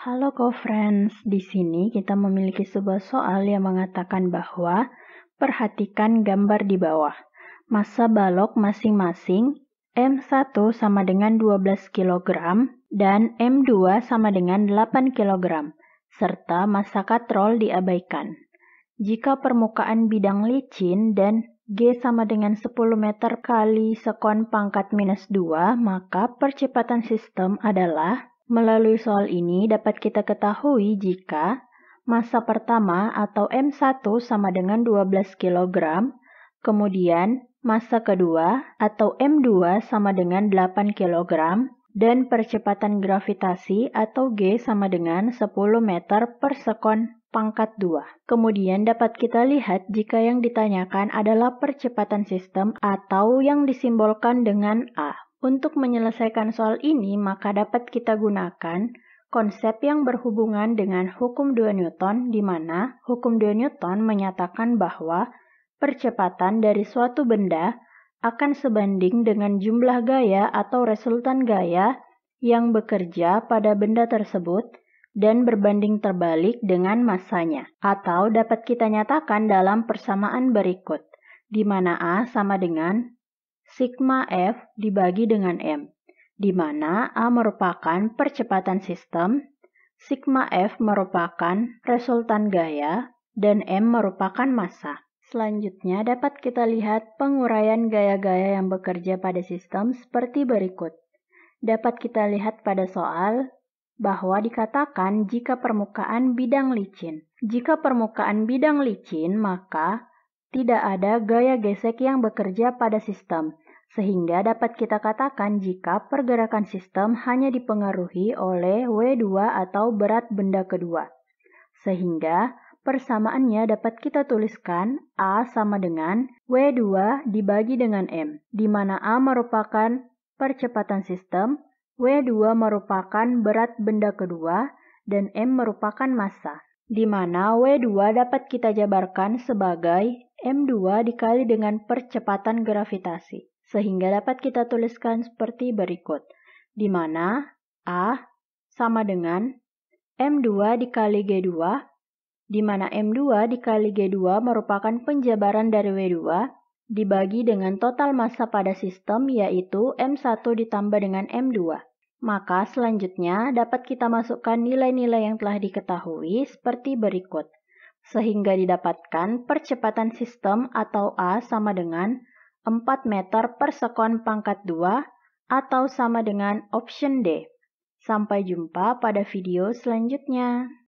Halo co-friends, di sini kita memiliki sebuah soal yang mengatakan bahwa perhatikan gambar di bawah. Massa balok masing-masing M1 sama dengan 12 kg dan M2 sama dengan 8 kg, serta massa katrol diabaikan. Jika permukaan bidang licin dan G sama dengan 10 meter kali sekon pangkat minus 2, maka percepatan sistem adalah Melalui soal ini dapat kita ketahui jika massa pertama atau M1 sama dengan 12 kg, kemudian massa kedua atau M2 sama dengan 8 kg, dan percepatan gravitasi atau G sama dengan 10 meter per sekon pangkat 2. Kemudian dapat kita lihat jika yang ditanyakan adalah percepatan sistem atau yang disimbolkan dengan A. Untuk menyelesaikan soal ini, maka dapat kita gunakan konsep yang berhubungan dengan hukum 2 Newton, di mana hukum 2 Newton menyatakan bahwa percepatan dari suatu benda akan sebanding dengan jumlah gaya atau resultan gaya yang bekerja pada benda tersebut dan berbanding terbalik dengan masanya, atau dapat kita nyatakan dalam persamaan berikut, di mana A sama dengan sigma F dibagi dengan M, di mana A merupakan percepatan sistem, sigma F merupakan resultan gaya, dan M merupakan massa. Selanjutnya dapat kita lihat penguraian gaya-gaya yang bekerja pada sistem seperti berikut. Dapat kita lihat pada soal bahwa dikatakan jika permukaan bidang licin. Jika permukaan bidang licin, maka tidak ada gaya gesek yang bekerja pada sistem, sehingga dapat kita katakan jika pergerakan sistem hanya dipengaruhi oleh W2 atau berat benda kedua. Sehingga persamaannya dapat kita tuliskan A sama dengan W2 dibagi dengan M, di mana A merupakan percepatan sistem, W2 merupakan berat benda kedua, dan M merupakan massa di mana W2 dapat kita jabarkan sebagai M2 dikali dengan percepatan gravitasi, sehingga dapat kita tuliskan seperti berikut, di mana A sama dengan M2 dikali G2, di mana M2 dikali G2 merupakan penjabaran dari W2, dibagi dengan total massa pada sistem yaitu M1 ditambah dengan M2. Maka selanjutnya dapat kita masukkan nilai-nilai yang telah diketahui seperti berikut. Sehingga didapatkan percepatan sistem atau A sama dengan 4 meter per sekon pangkat 2 atau sama dengan option D. Sampai jumpa pada video selanjutnya.